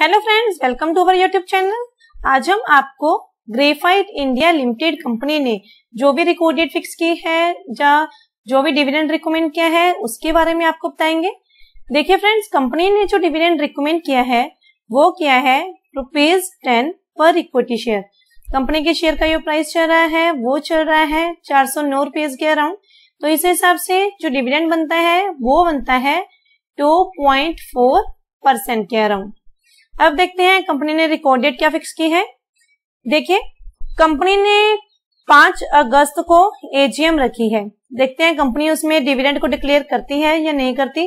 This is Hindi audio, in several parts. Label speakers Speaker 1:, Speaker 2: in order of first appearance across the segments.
Speaker 1: hello friends welcome to our YouTube channel आज हम आपको ग्रेफाइट इंडिया लिमिटेड कंपनी ने जो भी रिकॉर्डेड फिक्स की है या जो भी डिविडेंड रिकमेंड किया है उसके बारे में आपको बताएंगे देखिए फ्रेंड्स कंपनी ने जो डिविडेंड रिकमेंड किया है वो किया है रुपीज टेन पर इक्विटी शेयर कंपनी के शेयर का जो प्राइस चल रहा है वो चल रहा है चार सौ नौ रुपीज के अराउंड तो इस हिसाब से जो डिविडेंड बनता है वो बनता है टू पॉइंट फोर परसेंट के अराउंड अब देखते हैं कंपनी ने रिकॉर्ड डेट क्या फिक्स की है देखिए कंपनी ने पांच अगस्त को एजीएम रखी है देखते हैं कंपनी उसमें डिविडेंड को डिक्लेयर करती है या नहीं करती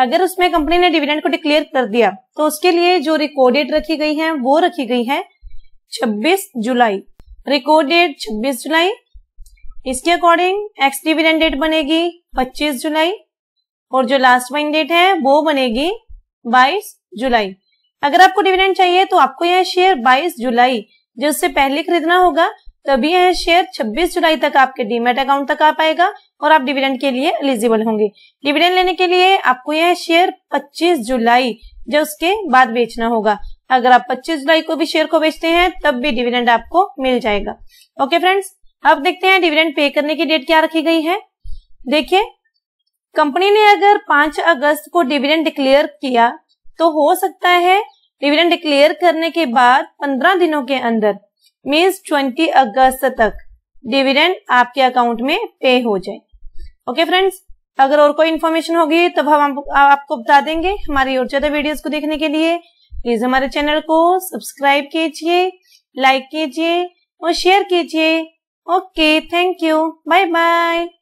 Speaker 1: अगर उसमें कंपनी ने डिविडेंड को डिक्लेयर कर दिया तो उसके लिए जो रिकॉर्ड डेट रखी गई है वो रखी गई है 26 जुलाई रिकॉर्ड डेट 26 जुलाई इसके अकॉर्डिंग एक्स डिविडेंड डेट बनेगी 25 जुलाई और जो लास्ट वाइन डेट है वो बनेगी 22 जुलाई अगर आपको डिविडेंड चाहिए तो आपको यह शेयर 22 जुलाई जो उससे पहले खरीदना होगा तभी यह शेयर 26 जुलाई तक आपके डीमेट अकाउंट तक आ पाएगा और आप डिविडेंड के लिए एलिजिबल होंगे डिविडेंड लेने के लिए आपको यह शेयर 25 जुलाई जो उसके बाद बेचना होगा अगर आप 25 जुलाई को भी शेयर को बेचते हैं तब भी डिविडेंड आपको मिल जाएगा ओके फ्रेंड्स अब देखते हैं डिविडेंड पे करने की डेट क्या रखी गई है देखिए कंपनी ने अगर 5 अगस्त को डिविडेंड डिक्लेयर किया तो हो सकता है डिविडेंड डिक्लेयर करने के बाद 15 दिनों के अंदर मीन्स 20 अगस्त तक डिविडेंड आपके अकाउंट में पे हो जाए ओके फ्रेंड्स अगर और कोई इन्फॉर्मेशन होगी तब हम आपको बता देंगे हमारी और ज्यादा वीडियोस को देखने के लिए प्लीज हमारे चैनल को सब्सक्राइब कीजिए लाइक कीजिए और शेयर कीजिए okay thank you bye bye